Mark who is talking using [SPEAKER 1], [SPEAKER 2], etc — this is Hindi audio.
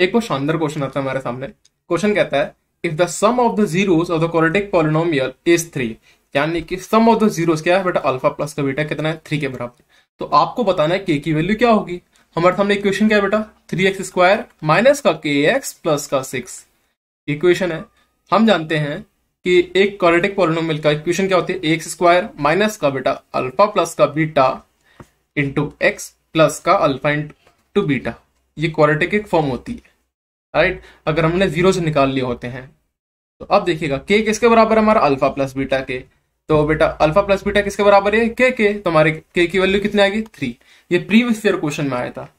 [SPEAKER 1] एक बहुत शानदार क्वेश्चन आता है हमारे सामने क्वेश्चन कहता है if the sum of the zeros of the quadratic polynomial is three यानी कि सम ऑफ द जीरोस क्या है बेटा अल्फा प्लस का बीटा कितना है थ्री के बराबर तो आपको बताना है के की वैल्यू क्या होगी हमारे सामने इक्वेशन क्या है बेटा थ्री एक्स स्क्वायर माइनस का के एक्स प्लस का सिक्स इक्वेशन है हम जानते हैं कि एक क्वाड्रेटिक पॉलीनोमियल का इक्वेशन क्या होती है एक्स स्क्वायर माइनस का बेटा अल्फा प्लस का बीटा इंटू एक्स प्लस का अल्फा इंटू बीटा ये क्वाड्रेटिक फॉर्म होती है राइट अगर हमने जीरो से निकाल लिए होते हैं तो अब देखिएगा के किसके बराबर हमारा अल्फा प्लस बीटा के तो बेटा अल्फा प्लस बीटा किसके बराबर है तो के के तो हमारे के की वैल्यू कितनी आएगी थ्री ये प्रीवियस ईयर क्वेश्चन में आया था